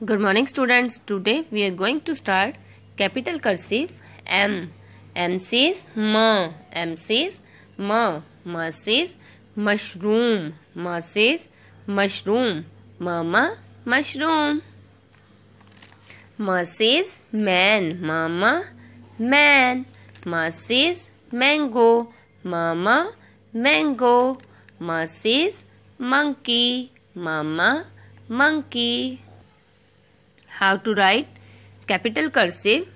Good morning students. Today we are going to start capital cursive M. M says ma. M says ma. Ma says mushroom. Ma says mushroom. Mama mushroom. Ma says man. Mama man. Ma says mango. Mama mango. Ma says monkey. Mama monkey. how to write capital cursive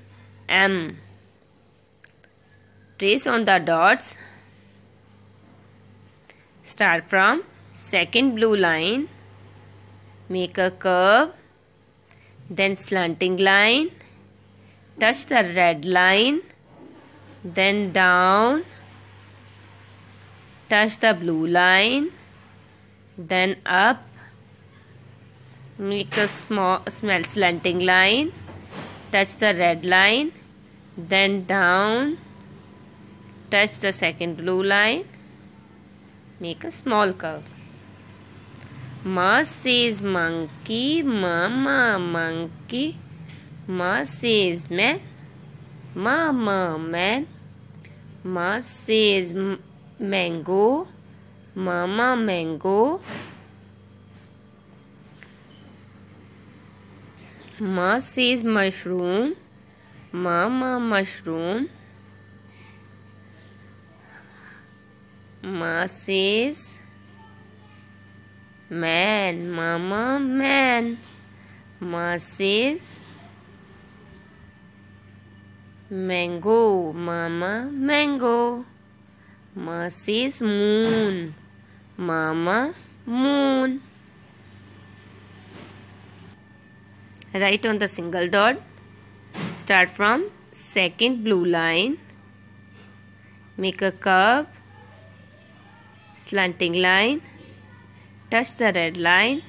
M. Trace on the dots. Start from second blue line. Make a curve. Then slanting line. Touch the red line. Then down. Touch the blue line. Then up make a small small slanting line touch the red line then down touch the second blue line make a small curve ma says monkey mama monkey ma says man mama man ma says mango mama mango Ma says mushroom. Mama mushroom. Ma says man. Mama man. Ma says mango. Mama mango. Ma says moon. Mama moon. write on the single dot start from second blue line make a curve slanting line touch the red line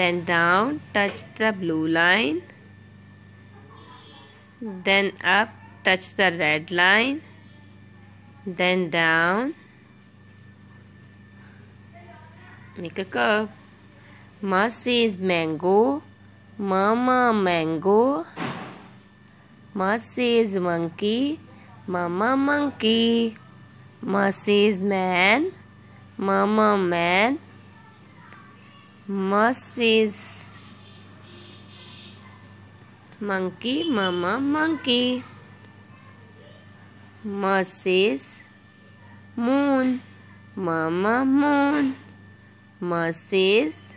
then down touch the blue line then up touch the red line then down make a curve must is mango Mama mango, Masis monkey, Mama monkey, Masis man, Mama man, Masis monkey, Mama monkey, Masis moon, Mama moon, Masis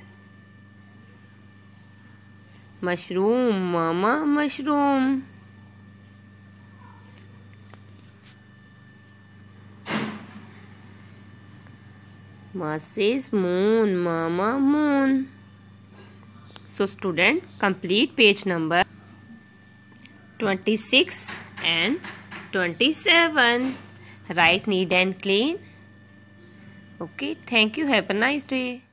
mushroom mama mushroom Ma moon, mama moon. So student complete page number 26 and 27. Write neat and clean. Okay, thank you. Have a nice day.